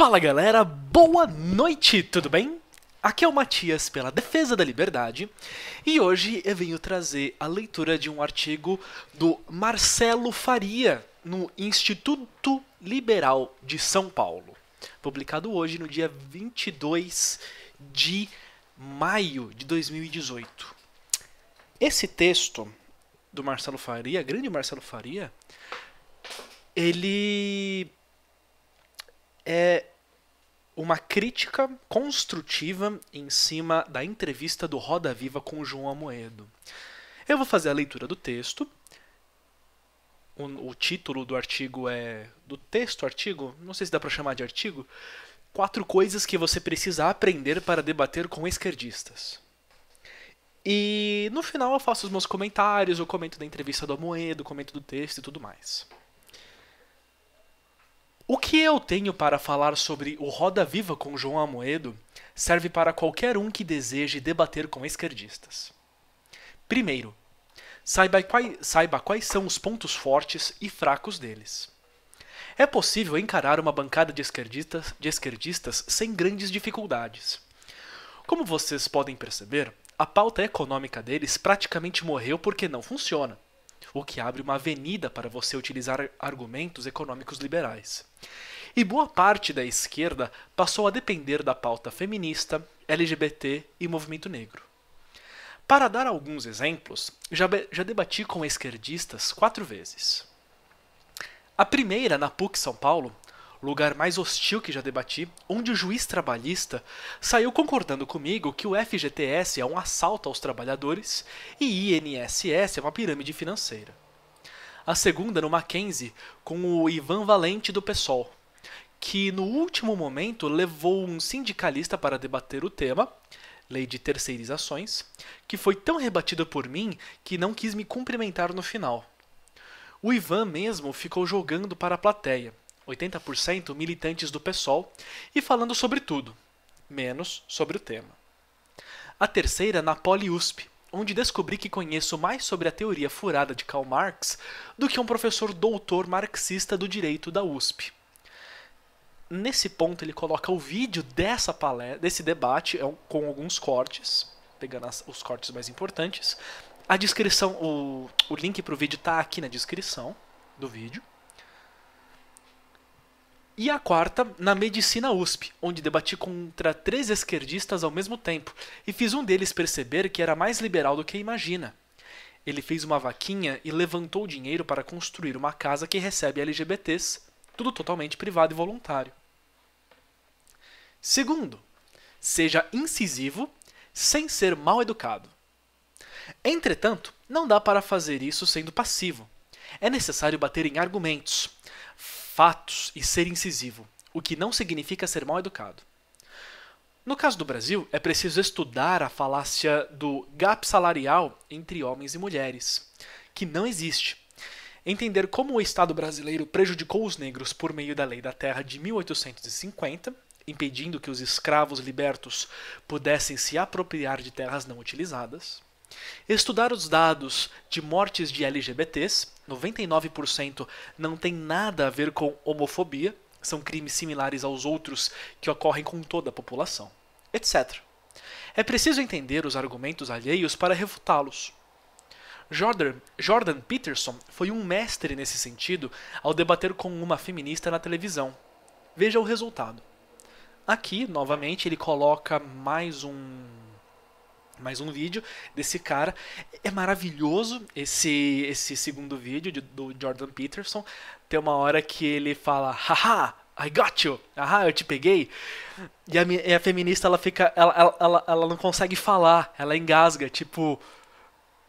Fala galera, boa noite, tudo bem? Aqui é o Matias pela Defesa da Liberdade e hoje eu venho trazer a leitura de um artigo do Marcelo Faria no Instituto Liberal de São Paulo, publicado hoje no dia 22 de maio de 2018. Esse texto do Marcelo Faria, grande Marcelo Faria, ele é uma crítica construtiva em cima da entrevista do Roda Viva com João Amoedo. Eu vou fazer a leitura do texto. O, o título do artigo é. Do texto, artigo? Não sei se dá para chamar de artigo. Quatro coisas que você precisa aprender para debater com esquerdistas. E no final eu faço os meus comentários, eu comento da entrevista do Amoedo, comento do texto e tudo mais. O que eu tenho para falar sobre o Roda Viva com João Amoedo serve para qualquer um que deseje debater com esquerdistas. Primeiro, saiba, quai, saiba quais são os pontos fortes e fracos deles. É possível encarar uma bancada de esquerdistas, de esquerdistas sem grandes dificuldades. Como vocês podem perceber, a pauta econômica deles praticamente morreu porque não funciona o que abre uma avenida para você utilizar argumentos econômicos liberais. E boa parte da esquerda passou a depender da pauta feminista, LGBT e movimento negro. Para dar alguns exemplos, já, já debati com esquerdistas quatro vezes. A primeira, na PUC São Paulo, lugar mais hostil que já debati, onde o juiz trabalhista saiu concordando comigo que o FGTS é um assalto aos trabalhadores e INSS é uma pirâmide financeira. A segunda no Mackenzie com o Ivan Valente do PSOL, que no último momento levou um sindicalista para debater o tema, lei de terceirizações, que foi tão rebatida por mim que não quis me cumprimentar no final. O Ivan mesmo ficou jogando para a plateia, 80% militantes do PSOL, e falando sobre tudo, menos sobre o tema. A terceira na PoliUSP, onde descobri que conheço mais sobre a teoria furada de Karl Marx do que um professor doutor marxista do direito da USP. Nesse ponto, ele coloca o vídeo dessa palestra, desse debate, é com alguns cortes, pegando as, os cortes mais importantes. A descrição, o, o link para o vídeo está aqui na descrição do vídeo e a quarta na Medicina USP, onde debati contra três esquerdistas ao mesmo tempo e fiz um deles perceber que era mais liberal do que imagina. Ele fez uma vaquinha e levantou dinheiro para construir uma casa que recebe LGBTs, tudo totalmente privado e voluntário. Segundo, seja incisivo sem ser mal educado. Entretanto, não dá para fazer isso sendo passivo. É necessário bater em argumentos, fatos e ser incisivo, o que não significa ser mal educado. No caso do Brasil, é preciso estudar a falácia do gap salarial entre homens e mulheres, que não existe. Entender como o Estado brasileiro prejudicou os negros por meio da Lei da Terra de 1850, impedindo que os escravos libertos pudessem se apropriar de terras não utilizadas. Estudar os dados de mortes de LGBTs 99% não tem nada a ver com homofobia, são crimes similares aos outros que ocorrem com toda a população, etc. É preciso entender os argumentos alheios para refutá-los. Jordan, Jordan Peterson foi um mestre nesse sentido ao debater com uma feminista na televisão. Veja o resultado. Aqui, novamente, ele coloca mais um mais um vídeo desse cara. É maravilhoso esse, esse segundo vídeo de, do Jordan Peterson. Tem uma hora que ele fala, haha, I got you! Ah, eu te peguei! E a, e a feminista, ela fica. Ela, ela, ela, ela, não consegue falar, ela engasga, tipo.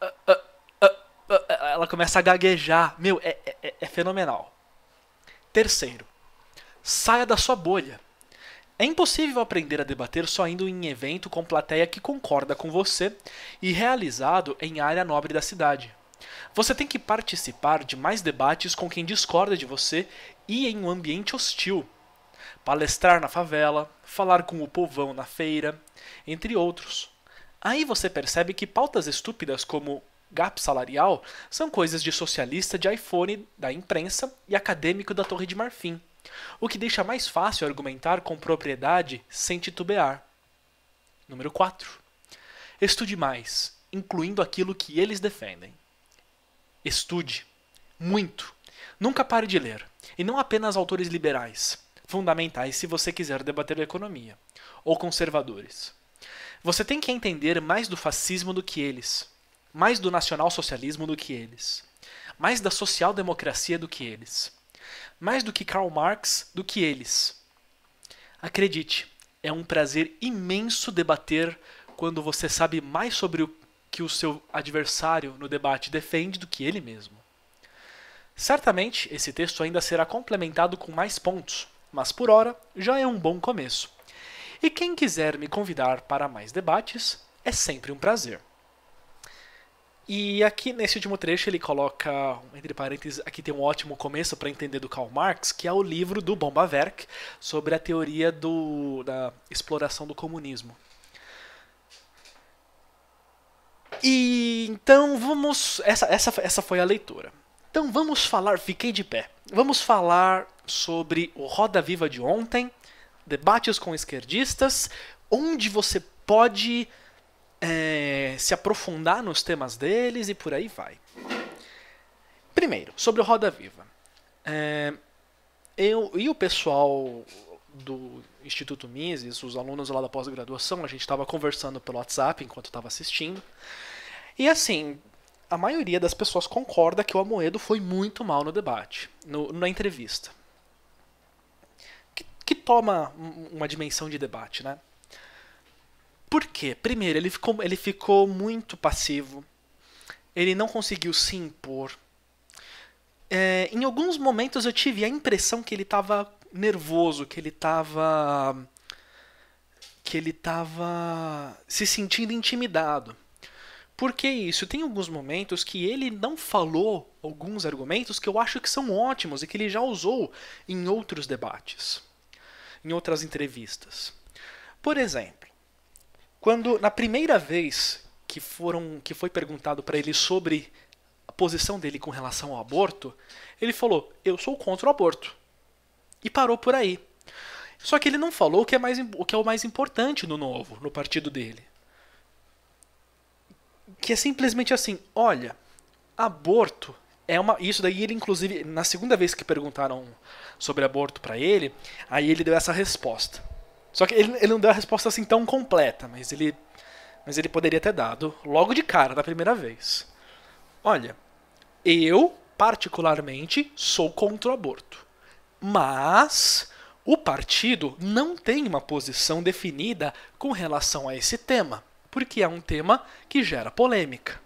Uh, uh, uh, ela começa a gaguejar. Meu, é, é, é, é fenomenal. Terceiro, saia da sua bolha. É impossível aprender a debater só indo em evento com plateia que concorda com você e realizado em área nobre da cidade. Você tem que participar de mais debates com quem discorda de você e em um ambiente hostil. Palestrar na favela, falar com o povão na feira, entre outros. Aí você percebe que pautas estúpidas como gap salarial são coisas de socialista de iPhone, da imprensa e acadêmico da Torre de Marfim o que deixa mais fácil argumentar com propriedade sem titubear. Número 4. Estude mais, incluindo aquilo que eles defendem. Estude. Muito. Nunca pare de ler. E não apenas autores liberais, fundamentais se você quiser debater a economia, ou conservadores. Você tem que entender mais do fascismo do que eles, mais do nacionalsocialismo do que eles, mais da social-democracia do que eles mais do que Karl Marx, do que eles. Acredite, é um prazer imenso debater quando você sabe mais sobre o que o seu adversário no debate defende do que ele mesmo. Certamente, esse texto ainda será complementado com mais pontos, mas por hora já é um bom começo. E quem quiser me convidar para mais debates, é sempre um prazer. E aqui nesse último trecho ele coloca, entre parênteses, aqui tem um ótimo começo para entender do Karl Marx, que é o livro do Bombaverk sobre a teoria do, da exploração do comunismo. E então vamos. Essa, essa, essa foi a leitura. Então vamos falar, fiquei de pé. Vamos falar sobre o Roda Viva de ontem, debates com esquerdistas, onde você pode é, se aprofundar nos temas deles e por aí vai. Primeiro, sobre o Roda Viva. É, eu e o pessoal do Instituto Mises, os alunos lá da pós-graduação, a gente estava conversando pelo WhatsApp enquanto estava assistindo. E assim, a maioria das pessoas concorda que o Amoedo foi muito mal no debate, no, na entrevista. Que, que toma uma dimensão de debate, né? Por quê? Primeiro, ele ficou, ele ficou muito passivo. Ele não conseguiu se impor. É, em alguns momentos eu tive a impressão que ele estava nervoso, que ele estava que ele estava se sentindo intimidado. Por que isso? Tem alguns momentos que ele não falou alguns argumentos que eu acho que são ótimos e que ele já usou em outros debates, em outras entrevistas. Por exemplo, quando na primeira vez que foram que foi perguntado para ele sobre a posição dele com relação ao aborto, ele falou: "Eu sou contra o aborto". E parou por aí. Só que ele não falou o que é mais o que é o mais importante no novo, no partido dele. Que é simplesmente assim, olha, aborto é uma isso daí ele inclusive na segunda vez que perguntaram sobre aborto para ele, aí ele deu essa resposta. Só que ele, ele não deu a resposta assim tão completa, mas ele, mas ele poderia ter dado logo de cara, da primeira vez. Olha, eu, particularmente, sou contra o aborto. Mas o partido não tem uma posição definida com relação a esse tema, porque é um tema que gera polêmica.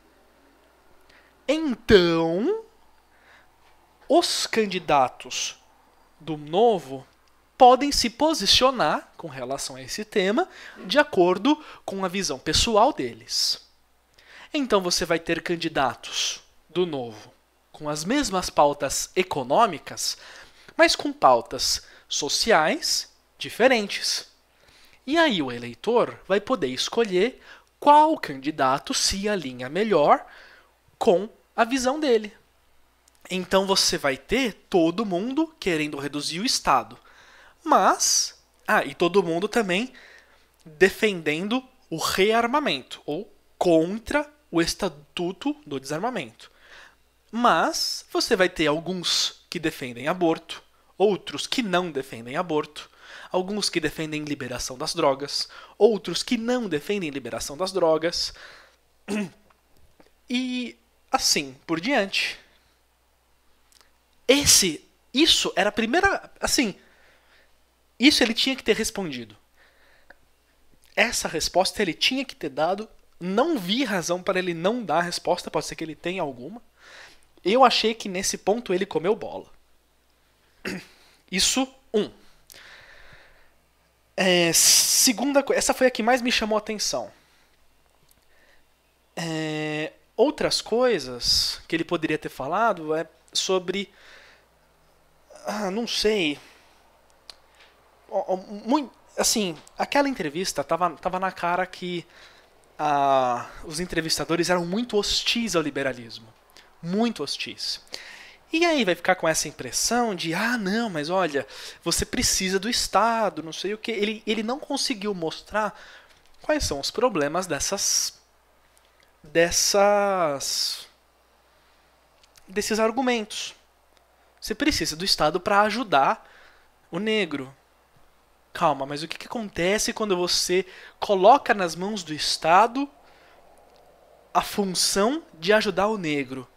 Então, os candidatos do Novo podem se posicionar com relação a esse tema de acordo com a visão pessoal deles. Então você vai ter candidatos do novo com as mesmas pautas econômicas, mas com pautas sociais diferentes. E aí o eleitor vai poder escolher qual candidato se alinha melhor com a visão dele. Então você vai ter todo mundo querendo reduzir o Estado. Mas, ah, e todo mundo também defendendo o rearmamento ou contra o estatuto do desarmamento. Mas você vai ter alguns que defendem aborto, outros que não defendem aborto, alguns que defendem liberação das drogas, outros que não defendem liberação das drogas. E assim por diante. Esse, isso era a primeira, assim, isso ele tinha que ter respondido. Essa resposta ele tinha que ter dado. Não vi razão para ele não dar a resposta, pode ser que ele tenha alguma. Eu achei que nesse ponto ele comeu bola. Isso, um. É, segunda coisa, essa foi a que mais me chamou a atenção. É, outras coisas que ele poderia ter falado é sobre. Ah, não sei muito, assim, aquela entrevista tava, tava na cara que ah, os entrevistadores eram muito hostis ao liberalismo. Muito hostis. E aí vai ficar com essa impressão de, ah, não, mas olha, você precisa do Estado, não sei o que. Ele, ele não conseguiu mostrar quais são os problemas dessas. dessas. desses argumentos. Você precisa do Estado para ajudar o negro. Calma, mas o que, que acontece quando você coloca nas mãos do Estado a função de ajudar o negro?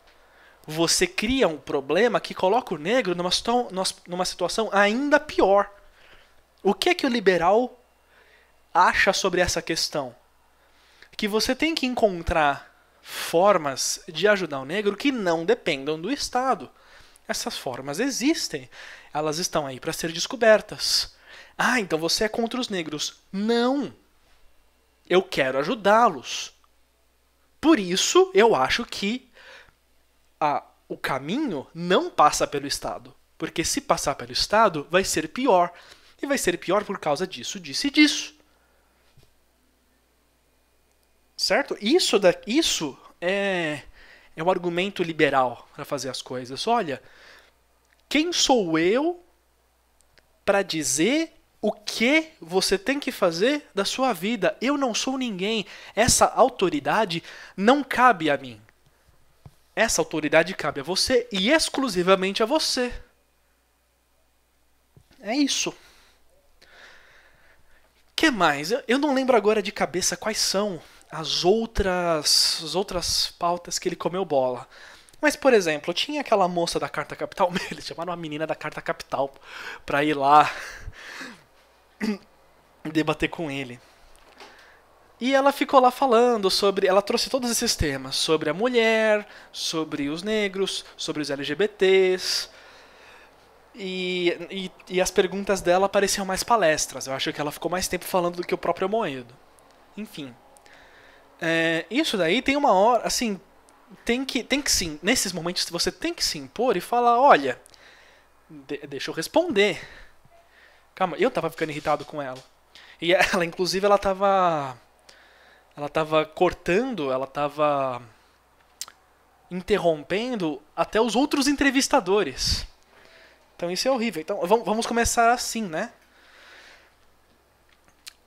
Você cria um problema que coloca o negro numa, numa situação ainda pior. O que é que o liberal acha sobre essa questão? Que você tem que encontrar formas de ajudar o negro que não dependam do Estado. Essas formas existem, elas estão aí para ser descobertas. Ah, então você é contra os negros. Não! Eu quero ajudá-los. Por isso, eu acho que a, o caminho não passa pelo Estado. Porque se passar pelo Estado, vai ser pior. E vai ser pior por causa disso, disso e disso. Certo? Isso, da, isso é, é um argumento liberal para fazer as coisas. Olha, quem sou eu para dizer o que você tem que fazer da sua vida. Eu não sou ninguém. Essa autoridade não cabe a mim. Essa autoridade cabe a você e exclusivamente a você. É isso. Que mais? Eu não lembro agora de cabeça quais são as outras as outras pautas que ele comeu bola. Mas, por exemplo, tinha aquela moça da Carta Capital, eles chamaram a menina da Carta Capital para ir lá debater com ele. E ela ficou lá falando sobre. Ela trouxe todos esses temas: sobre a mulher, sobre os negros, sobre os LGBTs. E, e, e as perguntas dela pareciam mais palestras. Eu acho que ela ficou mais tempo falando do que o próprio Moedo. Enfim. É, isso daí tem uma hora. Assim, tem que, tem que sim. Nesses momentos você tem que se impor e falar: olha, de, deixa eu responder Calma, eu tava ficando irritado com ela. E ela, inclusive, ela tava. Ela tava cortando, ela tava. interrompendo até os outros entrevistadores. Então isso é horrível. Então vamos começar assim, né?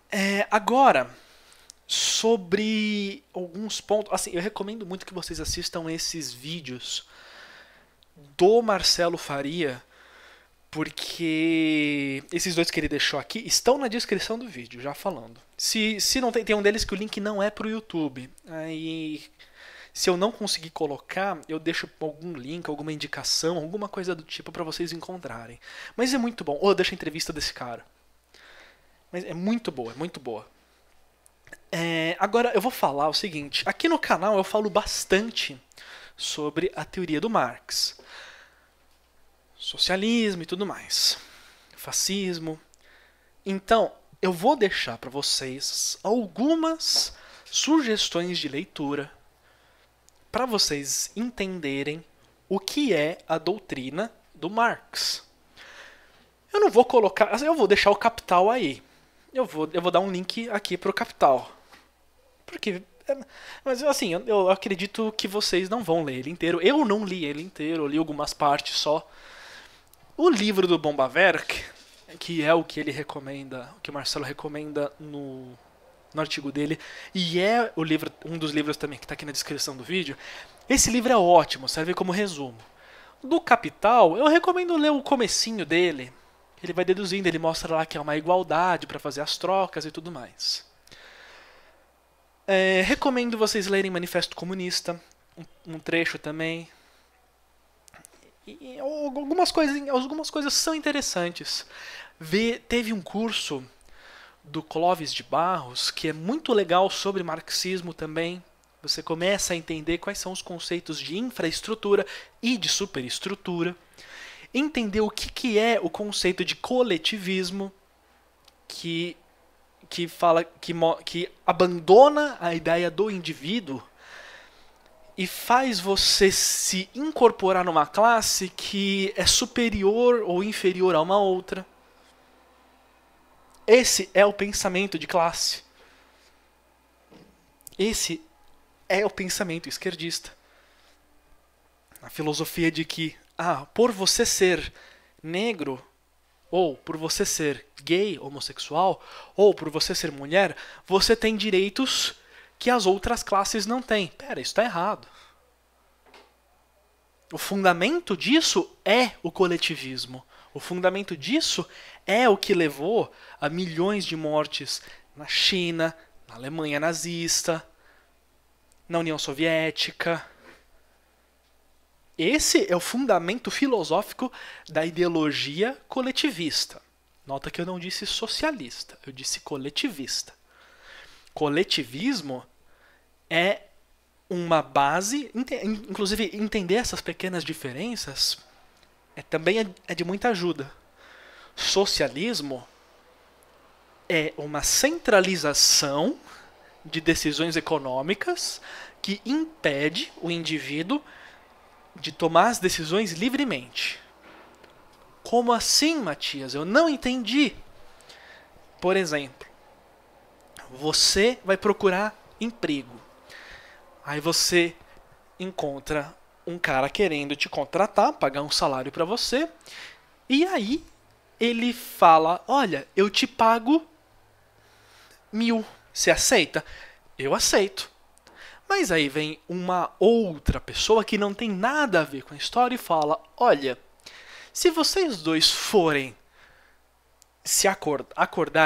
É, agora, sobre alguns pontos. Assim, eu recomendo muito que vocês assistam esses vídeos do Marcelo Faria porque esses dois que ele deixou aqui estão na descrição do vídeo, já falando. Se, se não tem, tem um deles que o link não é para o YouTube. Aí, se eu não conseguir colocar, eu deixo algum link, alguma indicação, alguma coisa do tipo para vocês encontrarem. Mas é muito bom. Ou deixa eu deixo a entrevista desse cara. Mas é muito boa, é muito boa. É, agora eu vou falar o seguinte: aqui no canal eu falo bastante sobre a teoria do Marx socialismo e tudo mais, fascismo. Então, eu vou deixar para vocês algumas sugestões de leitura para vocês entenderem o que é a doutrina do Marx. Eu não vou colocar, assim, eu vou deixar o Capital aí. Eu vou, eu vou dar um link aqui para o Capital. Porque é, mas assim, eu, eu acredito que vocês não vão ler ele inteiro. Eu não li ele inteiro, eu li algumas partes só. O livro do Bombaverk, que é o que ele recomenda, o que o Marcelo recomenda no, no artigo dele, e é o livro, um dos livros também que está aqui na descrição do vídeo. Esse livro é ótimo, serve como resumo. Do Capital, eu recomendo ler o comecinho dele. Ele vai deduzindo, ele mostra lá que é uma igualdade para fazer as trocas e tudo mais. É, recomendo vocês lerem Manifesto Comunista, um, um trecho também, e, algumas, coisas, algumas coisas são interessantes. Vê, teve um curso do Clóvis de Barros que é muito legal sobre marxismo também. Você começa a entender quais são os conceitos de infraestrutura e de superestrutura. Entender o que, que é o conceito de coletivismo, que, que fala que, que abandona a ideia do indivíduo e faz você se incorporar numa classe que é superior ou inferior a uma outra. Esse é o pensamento de classe. Esse é o pensamento esquerdista. A filosofia de que, ah, por você ser negro, ou por você ser gay, homossexual, ou por você ser mulher, você tem direitos que as outras classes não têm. Pera, isso está errado. O fundamento disso é o coletivismo. O fundamento disso é o que levou a milhões de mortes na China, na Alemanha nazista, na União Soviética. Esse é o fundamento filosófico da ideologia coletivista. Nota que eu não disse socialista, eu disse coletivista. Coletivismo é uma base, inclusive entender essas pequenas diferenças é, também é, é de muita ajuda. Socialismo é uma centralização de decisões econômicas que impede o indivíduo de tomar as decisões livremente. Como assim, Matias? Eu não entendi. Por exemplo, você vai procurar emprego. Aí você encontra um cara querendo te contratar, pagar um salário para você. E aí ele fala: Olha, eu te pago mil. Você aceita? Eu aceito. Mas aí vem uma outra pessoa que não tem nada a ver com a história e fala: Olha, se vocês dois forem se acord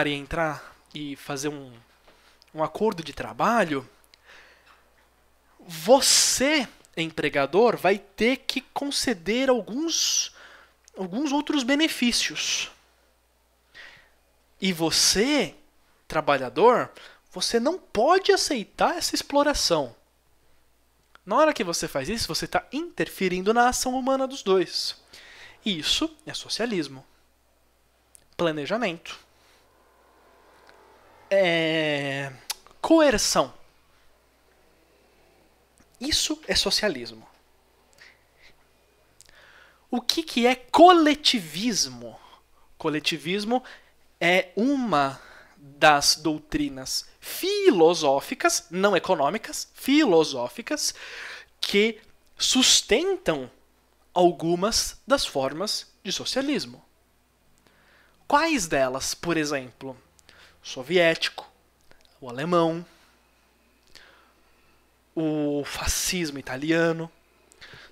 e entrar e fazer um, um acordo de trabalho, você, empregador, vai ter que conceder alguns, alguns outros benefícios. E você, trabalhador, você não pode aceitar essa exploração. Na hora que você faz isso, você está interferindo na ação humana dos dois. E isso é socialismo. Planejamento. É... Coerção. Isso é socialismo. O que, que é coletivismo? Coletivismo é uma das doutrinas filosóficas, não econômicas, filosóficas, que sustentam algumas das formas de socialismo. Quais delas, por exemplo? O soviético, o alemão, o fascismo italiano.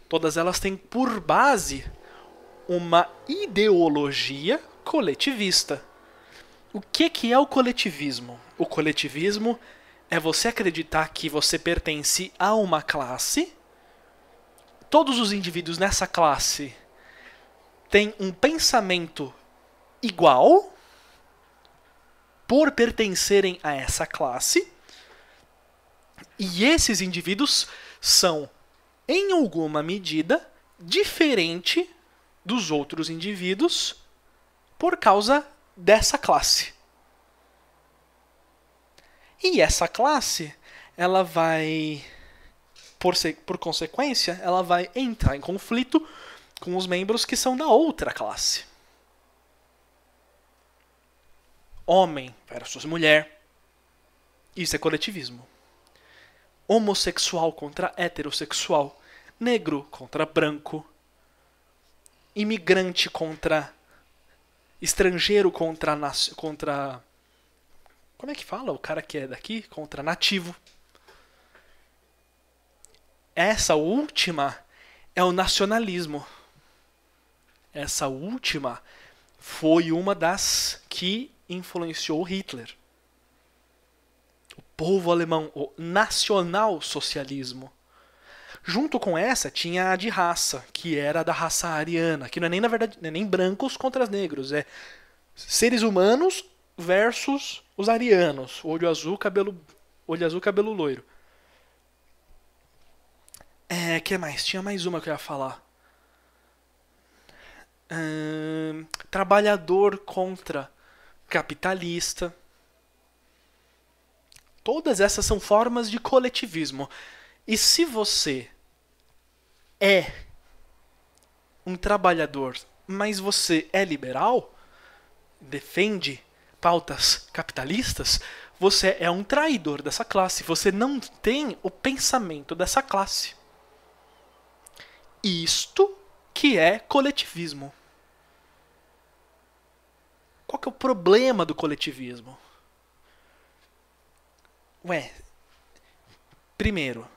Todas elas têm por base uma ideologia coletivista. O que, que é o coletivismo? O coletivismo é você acreditar que você pertence a uma classe, todos os indivíduos nessa classe têm um pensamento igual por pertencerem a essa classe, e esses indivíduos são, em alguma medida, diferente dos outros indivíduos por causa dessa classe. E essa classe, ela vai, por, se, por consequência, ela vai entrar em conflito com os membros que são da outra classe. Homem versus mulher. Isso é coletivismo homossexual contra heterossexual, negro contra branco, imigrante contra estrangeiro contra contra como é que fala o cara que é daqui contra nativo. Essa última é o nacionalismo. Essa última foi uma das que influenciou Hitler povo alemão, o nacional-socialismo. Junto com essa tinha a de raça, que era da raça ariana, que não é nem na verdade é nem brancos contra negros, é seres humanos versus os arianos, olho azul, cabelo olho azul, cabelo loiro. É, que mais? Tinha mais uma que eu ia falar. Hum, trabalhador contra capitalista. Todas essas são formas de coletivismo. E se você é um trabalhador, mas você é liberal, defende pautas capitalistas, você é um traidor dessa classe. Você não tem o pensamento dessa classe. Isto que é coletivismo. Qual que é o problema do coletivismo? Ué, primeiro,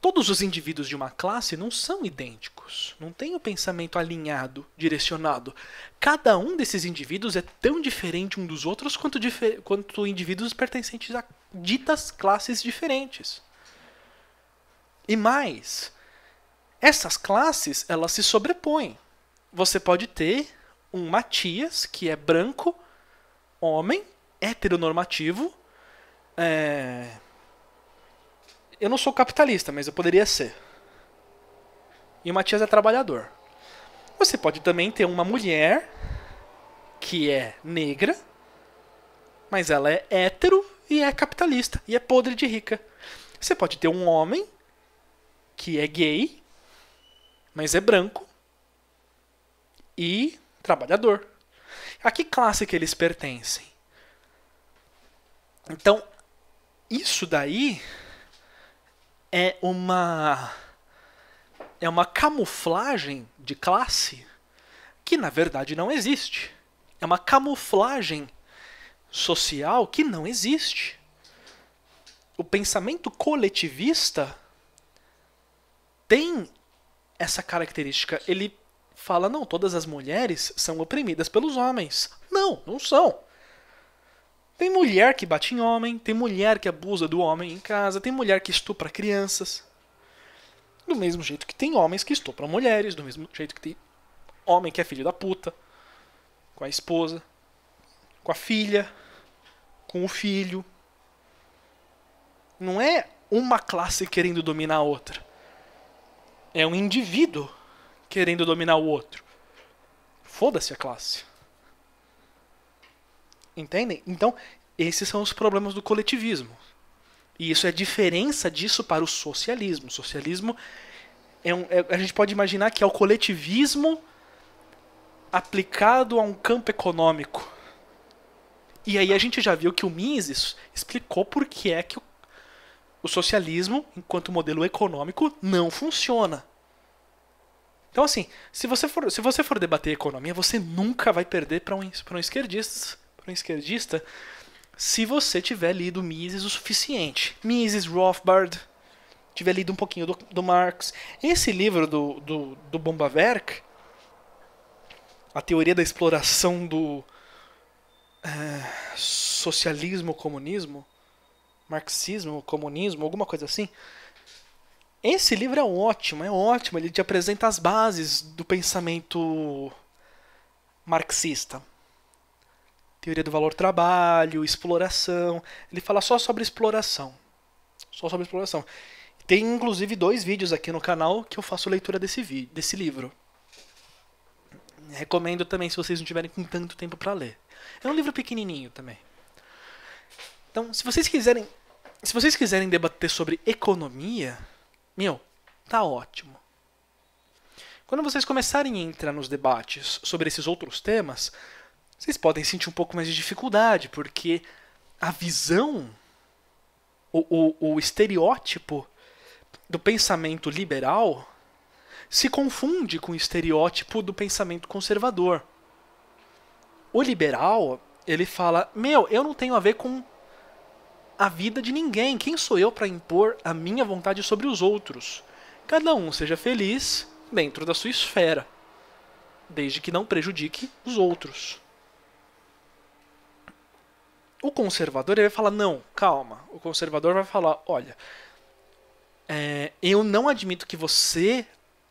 todos os indivíduos de uma classe não são idênticos, não tem o um pensamento alinhado, direcionado. Cada um desses indivíduos é tão diferente um dos outros quanto, quanto indivíduos pertencentes a ditas classes diferentes. E mais, essas classes elas se sobrepõem. Você pode ter um Matias que é branco, homem, heteronormativo, é... Eu não sou capitalista, mas eu poderia ser. E o Matias é trabalhador. Você pode também ter uma mulher que é negra, mas ela é hétero e é capitalista e é podre de rica. Você pode ter um homem que é gay, mas é branco e trabalhador. A que classe que eles pertencem? Então, isso daí é uma é uma camuflagem de classe que na verdade não existe. É uma camuflagem social que não existe. O pensamento coletivista tem essa característica. Ele fala: não, todas as mulheres são oprimidas pelos homens. Não, não são mulher que bate em homem, tem mulher que abusa do homem em casa, tem mulher que estupra crianças. Do mesmo jeito que tem homens que estupram mulheres, do mesmo jeito que tem homem que é filho da puta, com a esposa, com a filha, com o filho. Não é uma classe querendo dominar a outra. É um indivíduo querendo dominar o outro. Foda-se a classe. Entendem? Então, esses são os problemas do coletivismo. E isso é diferença disso para o socialismo. O socialismo é, um, é a gente pode imaginar que é o coletivismo aplicado a um campo econômico. E aí a gente já viu que o Mises explicou por que é que o, o socialismo, enquanto modelo econômico, não funciona. Então, assim, se você for, se você for debater economia, você nunca vai perder para um, um esquerdista. Para um esquerdista se você tiver lido Mises o suficiente. Mises, Rothbard, tiver lido um pouquinho do, do Marx. Esse livro do, do, do Bombaverk, A Teoria da Exploração do uh, Socialismo, Comunismo, Marxismo, Comunismo, alguma coisa assim. Esse livro é ótimo, é ótimo. Ele te apresenta as bases do pensamento marxista teoria do valor trabalho, exploração. Ele fala só sobre exploração. Só sobre exploração. Tem inclusive dois vídeos aqui no canal que eu faço leitura desse vídeo, desse livro. Recomendo também se vocês não tiverem com tanto tempo para ler. É um livro pequenininho também. Então, se vocês quiserem, se vocês quiserem debater sobre economia, meu, tá ótimo. Quando vocês começarem a entrar nos debates sobre esses outros temas, vocês podem sentir um pouco mais de dificuldade, porque a visão, o, o, o estereótipo do pensamento liberal se confunde com o estereótipo do pensamento conservador. O liberal, ele fala: Meu, eu não tenho a ver com a vida de ninguém. Quem sou eu para impor a minha vontade sobre os outros? Cada um seja feliz dentro da sua esfera, desde que não prejudique os outros. O conservador ele vai falar: não, calma. O conservador vai falar: olha, é, eu não admito que você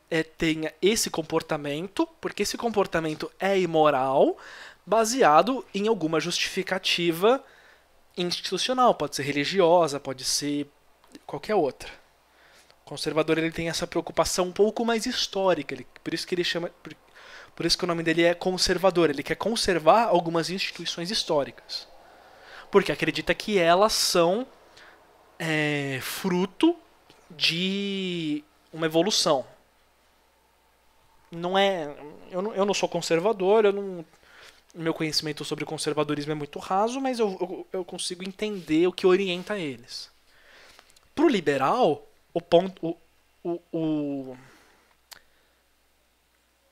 é, tenha esse comportamento, porque esse comportamento é imoral, baseado em alguma justificativa institucional, pode ser religiosa, pode ser qualquer outra. O conservador ele tem essa preocupação um pouco mais histórica, ele, por isso que ele chama, por, por isso que o nome dele é conservador. Ele quer conservar algumas instituições históricas porque acredita que elas são é, fruto de uma evolução. Não é, eu não, eu não sou conservador, eu não, meu conhecimento sobre conservadorismo é muito raso, mas eu, eu, eu consigo entender o que orienta eles. Para o liberal, o ponto, o, o,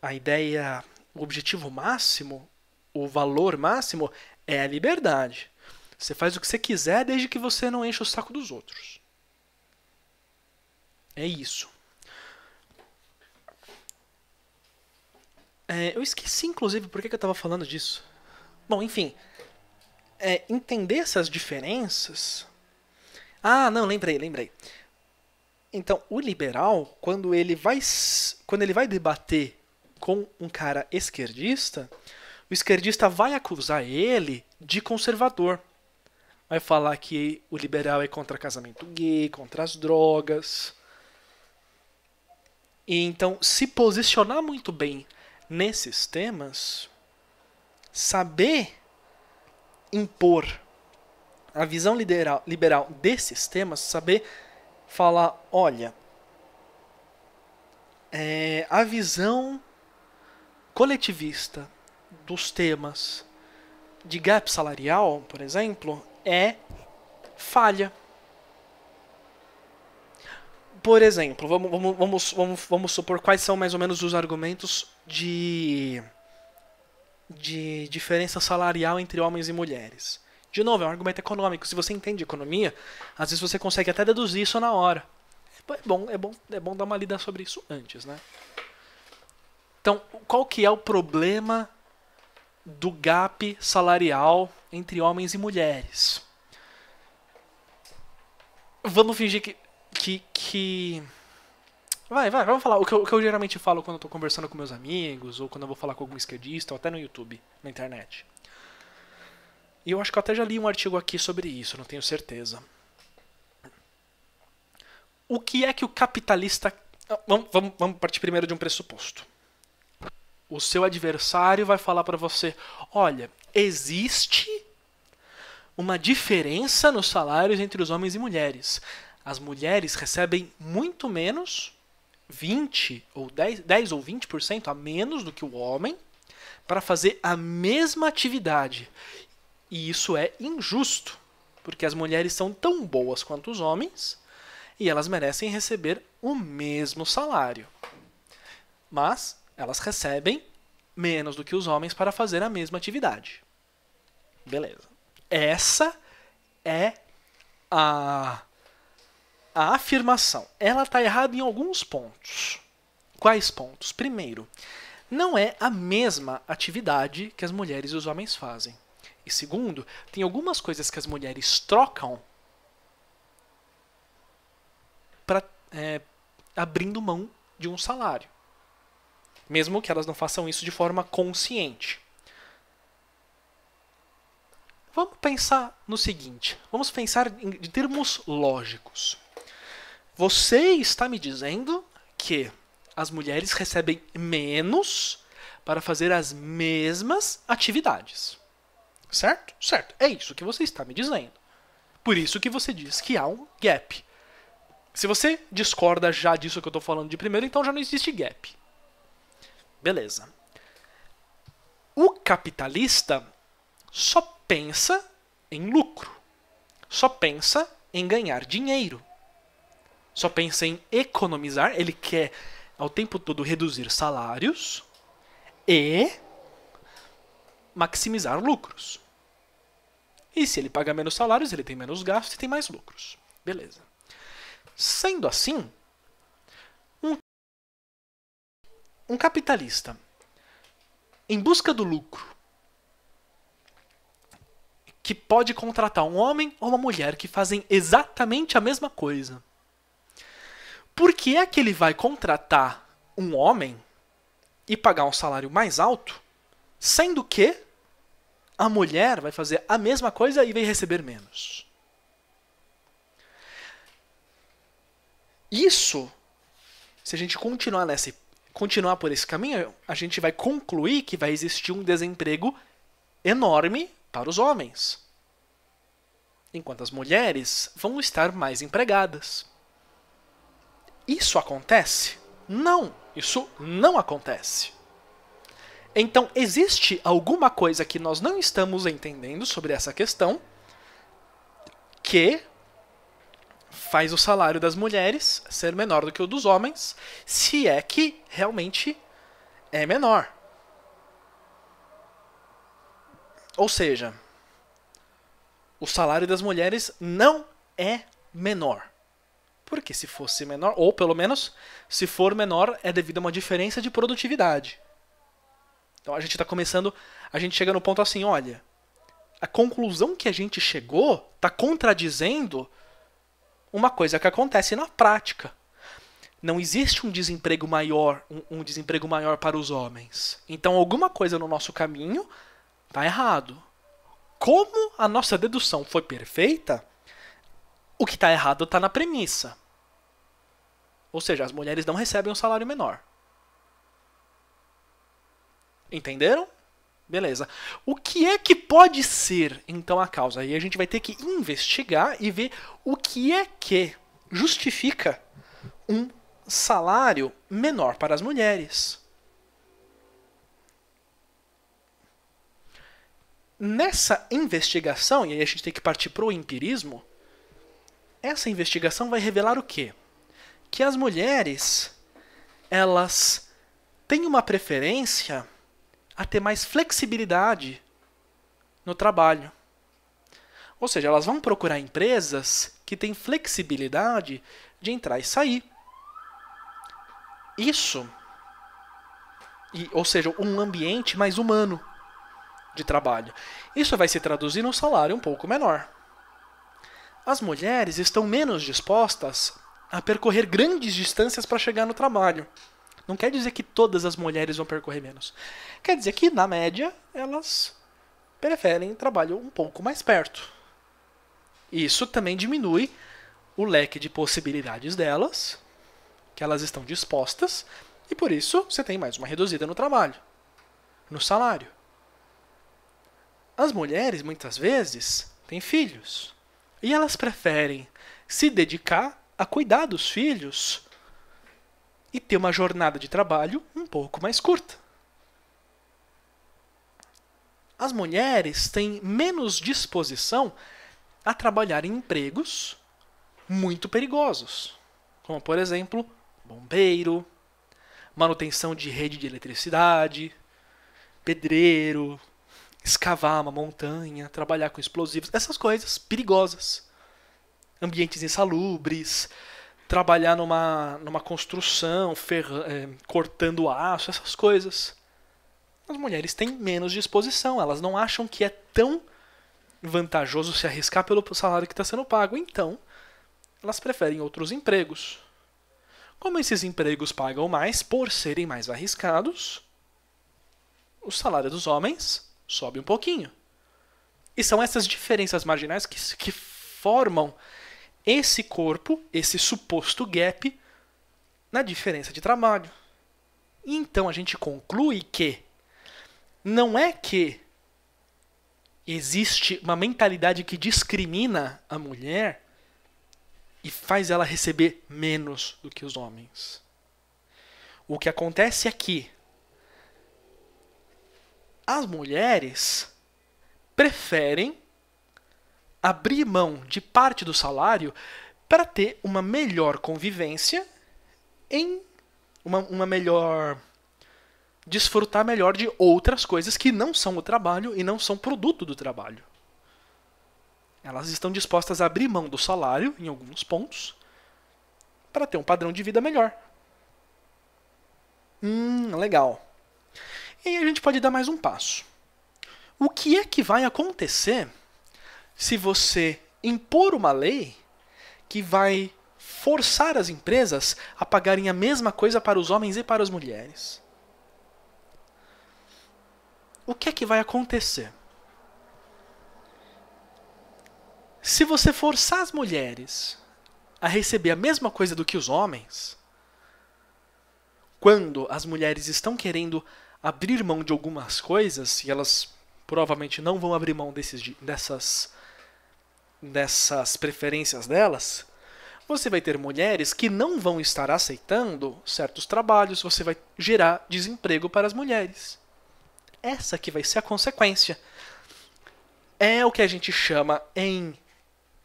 a ideia, o objetivo máximo, o valor máximo é a liberdade. Você faz o que você quiser desde que você não enche o saco dos outros. É isso. É, eu esqueci, inclusive, por que, eu estava falando disso. Bom, enfim. É, entender essas diferenças. Ah, não, lembrei, lembrei. Então, o liberal, quando ele vai, quando ele vai debater com um cara esquerdista, o esquerdista vai acusar ele de conservador vai falar que o liberal é contra casamento gay, contra as drogas. E então, se posicionar muito bem nesses temas, saber impor a visão liberal, liberal desses temas, saber falar, olha, é, a visão coletivista dos temas de gap salarial, por exemplo, é falha. Por exemplo, vamos, vamos, vamos, vamos, vamos supor quais são mais ou menos os argumentos de, de diferença salarial entre homens e mulheres. De novo, é um argumento econômico. Se você entende economia, às vezes você consegue até deduzir isso na hora. É bom, é bom, é bom dar uma lida sobre isso antes, né? Então, qual que é o problema do gap salarial entre homens e mulheres. Vamos fingir que. que, que... Vai, vai, vamos falar. O que, eu, o que eu geralmente falo quando eu tô conversando com meus amigos, ou quando eu vou falar com algum esquerdista, ou até no YouTube, na internet. E eu acho que eu até já li um artigo aqui sobre isso, não tenho certeza. O que é que o capitalista. Ah, vamos, vamos, vamos partir primeiro de um pressuposto. O seu adversário vai falar para você: olha, existe uma diferença nos salários entre os homens e mulheres. As mulheres recebem muito menos, 20 ou 10, 10 ou 20% a menos do que o homem, para fazer a mesma atividade. E isso é injusto, porque as mulheres são tão boas quanto os homens e elas merecem receber o mesmo salário. Mas elas recebem menos do que os homens para fazer a mesma atividade. Beleza. Essa é a, a afirmação. Ela está errada em alguns pontos. Quais pontos? Primeiro, não é a mesma atividade que as mulheres e os homens fazem. E segundo, tem algumas coisas que as mulheres trocam é, abrindo mão de um salário. Mesmo que elas não façam isso de forma consciente. Vamos pensar no seguinte: vamos pensar em termos lógicos. Você está me dizendo que as mulheres recebem menos para fazer as mesmas atividades. Certo? Certo. É isso que você está me dizendo. Por isso que você diz que há um gap. Se você discorda já disso que eu estou falando de primeiro, então já não existe gap. Beleza. O capitalista só pensa em lucro, só pensa em ganhar dinheiro, só pensa em economizar. Ele quer ao tempo todo reduzir salários e maximizar lucros. E se ele paga menos salários, ele tem menos gastos e tem mais lucros. Beleza. Sendo assim, um, um capitalista em busca do lucro que pode contratar um homem ou uma mulher que fazem exatamente a mesma coisa. Por que é que ele vai contratar um homem e pagar um salário mais alto, sendo que a mulher vai fazer a mesma coisa e vai receber menos? Isso, se a gente continuar nessa continuar por esse caminho, a gente vai concluir que vai existir um desemprego enorme para os homens, enquanto as mulheres vão estar mais empregadas. Isso acontece? Não, isso não acontece. Então, existe alguma coisa que nós não estamos entendendo sobre essa questão que faz o salário das mulheres ser menor do que o dos homens, se é que realmente é menor. Ou seja, o salário das mulheres não é menor. Porque se fosse menor, ou pelo menos se for menor, é devido a uma diferença de produtividade. Então a gente está começando, a gente chega no ponto assim, olha, a conclusão que a gente chegou está contradizendo uma coisa que acontece na prática. Não existe um desemprego maior, um, um desemprego maior para os homens. Então alguma coisa no nosso caminho Tá errado. Como a nossa dedução foi perfeita, o que está errado está na premissa. Ou seja, as mulheres não recebem um salário menor. Entenderam? Beleza. O que é que pode ser, então, a causa? E a gente vai ter que investigar e ver o que é que justifica um salário menor para as mulheres. Nessa investigação, e aí a gente tem que partir para o empirismo, essa investigação vai revelar o quê? Que as mulheres elas têm uma preferência a ter mais flexibilidade no trabalho. Ou seja, elas vão procurar empresas que têm flexibilidade de entrar e sair. Isso, e, ou seja, um ambiente mais humano de trabalho. Isso vai se traduzir num salário um pouco menor. As mulheres estão menos dispostas a percorrer grandes distâncias para chegar no trabalho. Não quer dizer que todas as mulheres vão percorrer menos. Quer dizer que, na média, elas preferem trabalho um pouco mais perto. Isso também diminui o leque de possibilidades delas, que elas estão dispostas, e por isso você tem mais uma reduzida no trabalho, no salário. As mulheres, muitas vezes, têm filhos. E elas preferem se dedicar a cuidar dos filhos e ter uma jornada de trabalho um pouco mais curta. As mulheres têm menos disposição a trabalhar em empregos muito perigosos, como por exemplo, bombeiro, manutenção de rede de eletricidade, pedreiro, escavar uma montanha, trabalhar com explosivos, essas coisas perigosas. Ambientes insalubres, trabalhar numa, numa construção, ferra, é, cortando aço, essas coisas. As mulheres têm menos disposição, elas não acham que é tão vantajoso se arriscar pelo salário que está sendo pago. Então, elas preferem outros empregos. Como esses empregos pagam mais por serem mais arriscados, o salário dos homens sobe um pouquinho. E são essas diferenças marginais que, que formam esse corpo, esse suposto gap, na diferença de trabalho. Então a gente conclui que não é que existe uma mentalidade que discrimina a mulher e faz ela receber menos do que os homens. O que acontece é que as mulheres preferem abrir mão de parte do salário para ter uma melhor convivência em uma, uma melhor desfrutar melhor de outras coisas que não são o trabalho e não são produto do trabalho. Elas estão dispostas a abrir mão do salário em alguns pontos para ter um padrão de vida melhor. Hum, legal. E aí a gente pode dar mais um passo. O que é que vai acontecer se você impor uma lei que vai forçar as empresas a pagarem a mesma coisa para os homens e para as mulheres? O que é que vai acontecer? Se você forçar as mulheres a receber a mesma coisa do que os homens, quando as mulheres estão querendo abrir mão de algumas coisas, e elas provavelmente não vão abrir mão desses, dessas, dessas preferências delas, você vai ter mulheres que não vão estar aceitando certos trabalhos, você vai gerar desemprego para as mulheres. Essa que vai ser a consequência. É o que a gente chama em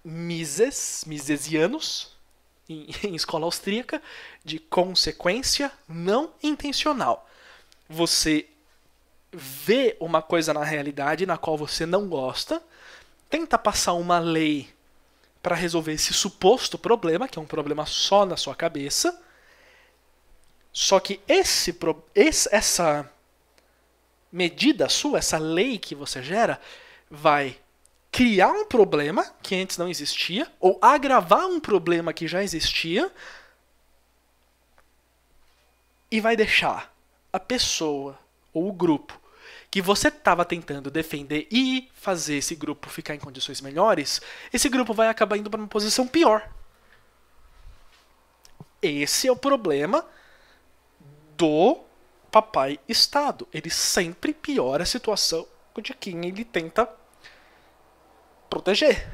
Mises, Misesianos, em, em escola austríaca, de consequência não intencional você vê uma coisa na realidade na qual você não gosta, tenta passar uma lei para resolver esse suposto problema, que é um problema só na sua cabeça. Só que esse, esse essa medida sua, essa lei que você gera, vai criar um problema que antes não existia ou agravar um problema que já existia e vai deixar a pessoa ou o grupo que você estava tentando defender e fazer esse grupo ficar em condições melhores, esse grupo vai acabar indo para uma posição pior. Esse é o problema do papai Estado. Ele sempre piora a situação de quem ele tenta proteger.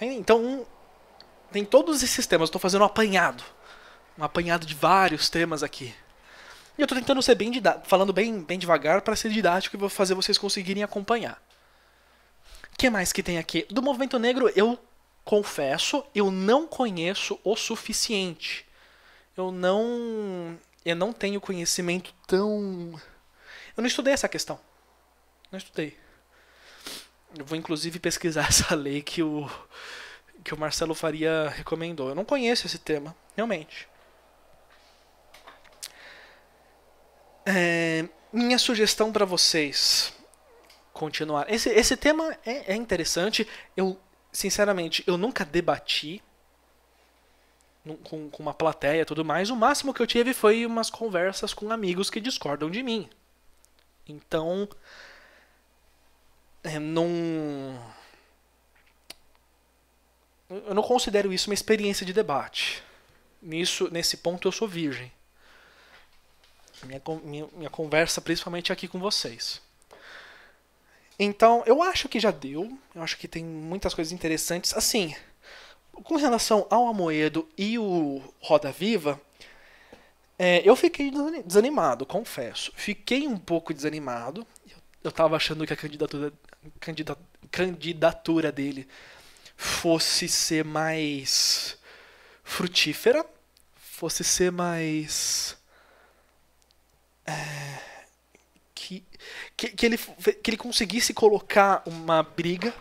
Então, tem todos esses temas, estou fazendo um apanhado um apanhado de vários temas aqui. E eu estou tentando ser bem didático falando bem, bem devagar para ser didático e vou fazer vocês conseguirem acompanhar. O que mais que tem aqui? Do movimento negro, eu confesso, eu não conheço o suficiente. Eu não eu não tenho conhecimento tão Eu não estudei essa questão. Não estudei. Eu vou inclusive pesquisar essa lei que o que o Marcelo Faria recomendou. Eu não conheço esse tema, realmente. É, minha sugestão para vocês continuar. Esse, esse tema é, é interessante. Eu, sinceramente, eu nunca debati com, com, uma plateia e tudo mais. O máximo que eu tive foi umas conversas com amigos que discordam de mim. Então. É, não. Eu não considero isso uma experiência de debate. Nisso, nesse ponto eu sou virgem minha, minha, minha conversa, principalmente aqui com vocês. Então, eu acho que já deu. Eu acho que tem muitas coisas interessantes. Assim, com relação ao Amoedo e o Roda Viva, é, eu fiquei desanimado, confesso. Fiquei um pouco desanimado. Eu estava achando que a candidatura, candidatura dele fosse ser mais frutífera, fosse ser mais que, que, que, ele, que ele conseguisse colocar uma briga,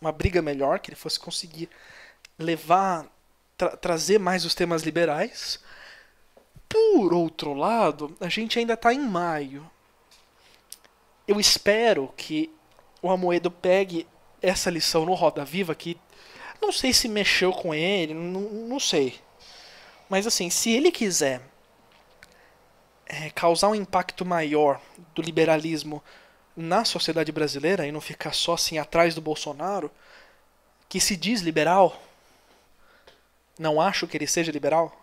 uma briga melhor, que ele fosse conseguir levar, tra, trazer mais os temas liberais. Por outro lado, a gente ainda está em maio. Eu espero que o Amoedo pegue essa lição no Roda Viva, que não sei se mexeu com ele, não, não sei. Mas assim, se ele quiser é, causar um impacto maior do liberalismo na sociedade brasileira e não ficar só assim atrás do Bolsonaro, que se diz liberal, não acho que ele seja liberal.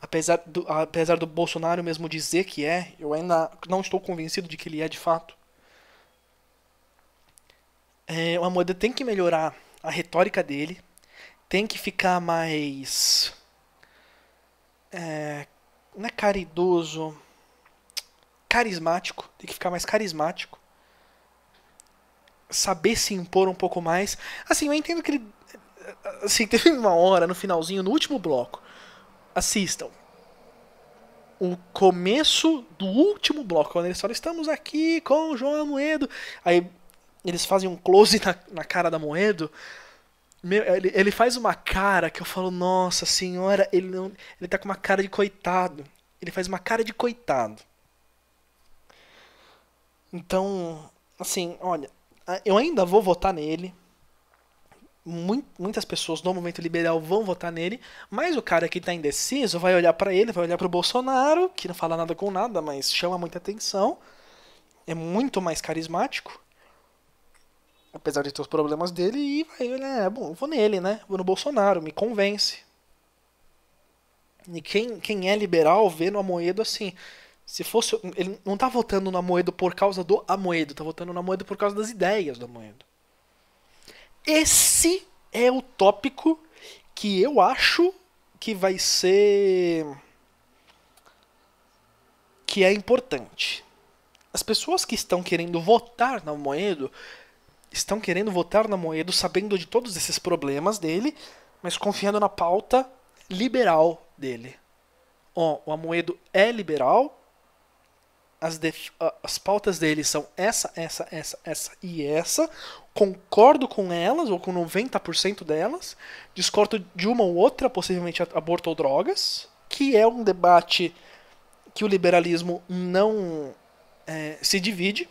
Apesar do, apesar do Bolsonaro mesmo dizer que é, eu ainda não estou convencido de que ele é de fato. É, o Amoedo tem que melhorar a retórica dele, tem que ficar mais. É, não é caridoso, carismático, tem que ficar mais carismático. Saber se impor um pouco mais. Assim, eu entendo que ele. Assim, teve uma hora no finalzinho, no último bloco. Assistam. O começo do último bloco, quando eles falam, estamos aqui com o João Amoedo. Aí eles fazem um close na, na cara da Moedo. Meu, ele, ele faz uma cara que eu falo, nossa senhora, ele não. Ele tá com uma cara de coitado. Ele faz uma cara de coitado. Então, assim, olha, eu ainda vou votar nele. Muitas pessoas do movimento liberal vão votar nele, mas o cara que tá indeciso vai olhar para ele, vai olhar pro Bolsonaro, que não fala nada com nada, mas chama muita atenção. É muito mais carismático apesar de ter os problemas dele, e vai, né, bom, vou nele, né? Vou no Bolsonaro, me convence. E quem, quem é liberal vê no Amoedo assim. Se fosse. Ele não tá votando no Amoedo por causa do Amoedo, tá votando no Amoedo por causa das ideias do Amoedo. Esse é o tópico que eu acho que vai ser. que é importante. As pessoas que estão querendo votar no Amoedo estão querendo votar na Moedo sabendo de todos esses problemas dele, mas confiando na pauta liberal dele. Oh, o Amoedo é liberal, as, as pautas dele são essa, essa, essa, essa e essa. Concordo com elas, ou com 90% delas. Discordo de uma ou outra, possivelmente aborto ou drogas, que é um debate que o liberalismo não é, se divide.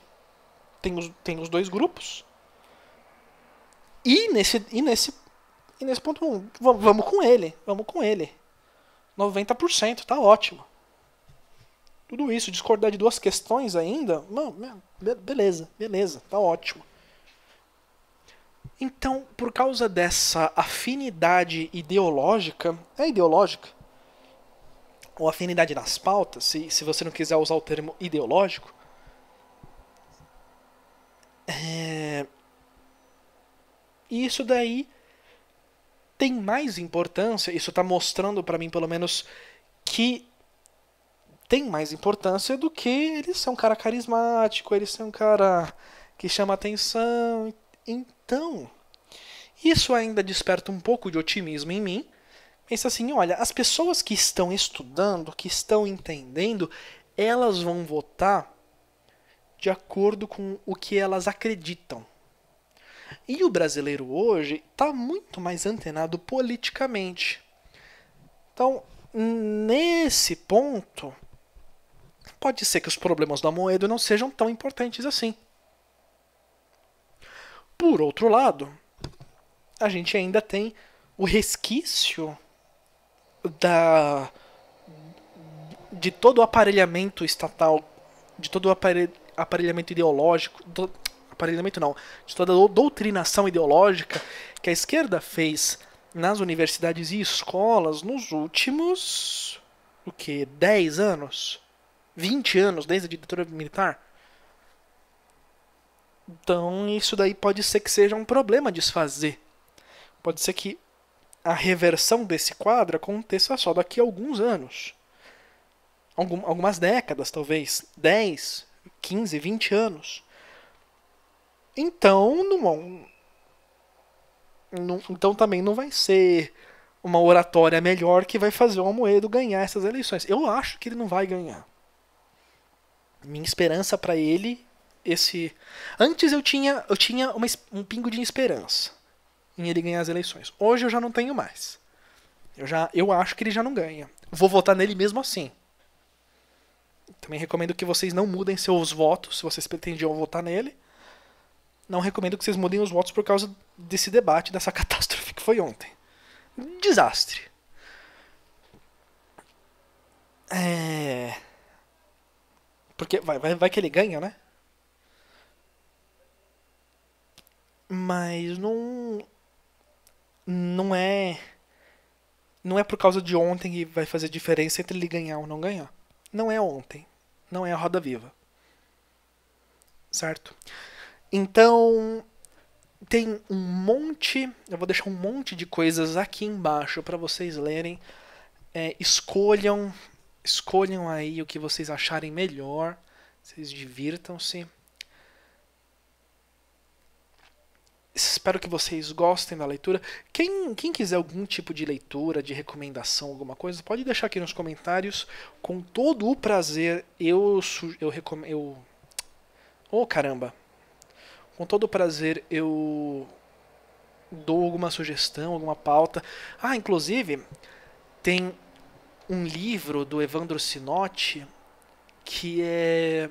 Tem os, tem os dois grupos. E nesse, e nesse, e nesse ponto, vamos, com ele, vamos com ele. 90%, tá ótimo. Tudo isso, discordar de duas questões ainda, não beleza, beleza, tá ótimo. Então, por causa dessa afinidade ideológica, é ideológica? Ou afinidade nas pautas, se, se você não quiser usar o termo ideológico, é, e isso daí tem mais importância, isso está mostrando para mim pelo menos que tem mais importância do que ele ser um cara carismático, ele ser um cara que chama atenção. Então, isso ainda desperta um pouco de otimismo em mim. Pensa assim, olha, as pessoas que estão estudando, que estão entendendo, elas vão votar de acordo com o que elas acreditam. E o brasileiro hoje está muito mais antenado politicamente. Então, nesse ponto, pode ser que os problemas da moeda não sejam tão importantes assim. Por outro lado, a gente ainda tem o resquício da de todo o aparelhamento estatal, de todo o aparelhamento ideológico, aparelhamento não, de toda a doutrinação ideológica que a esquerda fez nas universidades e escolas nos últimos o que 10 anos, 20 anos desde a ditadura militar. Então, isso daí pode ser que seja um problema desfazer. Pode ser que a reversão desse quadro aconteça só daqui a alguns anos. Algum, algumas décadas, talvez. 10, 15, 20 anos. Então, não, não, então também não vai ser uma oratória melhor que vai fazer o Almoedo ganhar essas eleições. Eu acho que ele não vai ganhar. Minha esperança para ele esse antes eu tinha eu tinha uma, um pingo de esperança em ele ganhar as eleições. Hoje eu já não tenho mais. Eu já eu acho que ele já não ganha. Vou votar nele mesmo assim. Também recomendo que vocês não mudem seus votos se vocês pretendiam votar nele não recomendo que vocês mudem os votos por causa desse debate, dessa catástrofe que foi ontem. Desastre. É. Porque vai, vai, vai que ele ganha, né? Mas não. Não é. Não é por causa de ontem que vai fazer diferença entre ele ganhar ou não ganhar. Não é ontem. Não é a roda viva. Certo? Então, tem um monte, eu vou deixar um monte de coisas aqui embaixo para vocês lerem. É, escolham, escolham aí o que vocês acharem melhor. Vocês divirtam-se. Espero que vocês gostem da leitura. Quem, quem quiser algum tipo de leitura, de recomendação, alguma coisa, pode deixar aqui nos comentários. Com todo o prazer, eu. eu, eu, eu oh, caramba! com todo prazer eu dou alguma sugestão, alguma pauta. Ah, inclusive, tem um livro do Evandro Sinotti que é.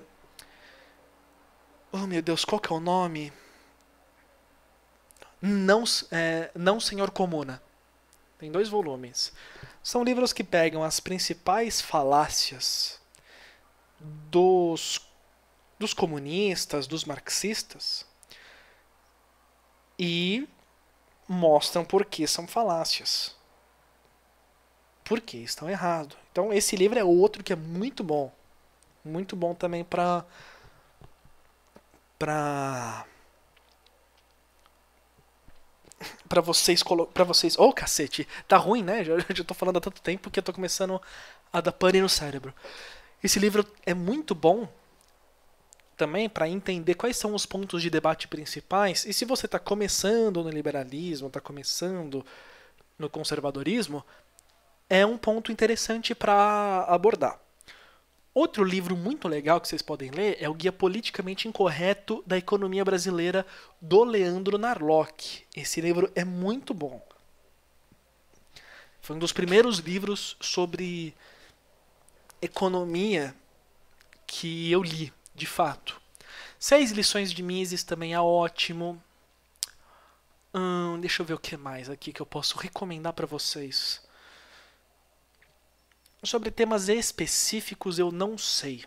Oh meu Deus, qual que é o nome? Não, é, Não Senhor Comuna. Tem dois volumes. São livros que pegam as principais falácias dos, dos comunistas, dos marxistas, e mostram por que são falácias. Por que estão errados. Então esse livro é outro que é muito bom. Muito bom também para para para vocês para vocês, oh cacete, tá ruim, né? Já, já tô falando há tanto tempo que eu tô começando a dar pane no cérebro. Esse livro é muito bom também para entender quais são os pontos de debate principais. E se você está começando no liberalismo, está começando no conservadorismo, é um ponto interessante para abordar. Outro livro muito legal que vocês podem ler é o Guia Politicamente Incorreto da Economia Brasileira, do Leandro Narlock. Esse livro é muito bom. Foi um dos primeiros livros sobre economia que eu li de fato. Seis lições de Mises também é ótimo. Hum, deixa eu ver o que mais aqui que eu posso recomendar para vocês. Sobre temas específicos eu não sei.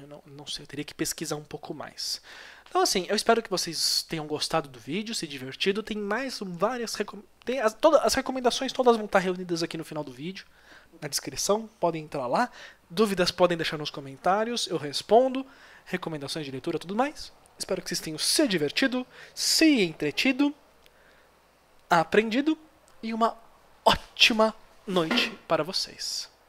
Eu não, não sei, eu teria que pesquisar um pouco mais. Então, assim, eu espero que vocês tenham gostado do vídeo, se divertido. Tem mais várias recomendações. todas, as recomendações todas vão estar reunidas aqui no final do vídeo, na descrição. Podem entrar lá. Dúvidas podem deixar nos comentários, eu respondo recomendações de leitura tudo mais. Espero que vocês tenham se divertido, se entretido, aprendido e uma ótima noite para vocês.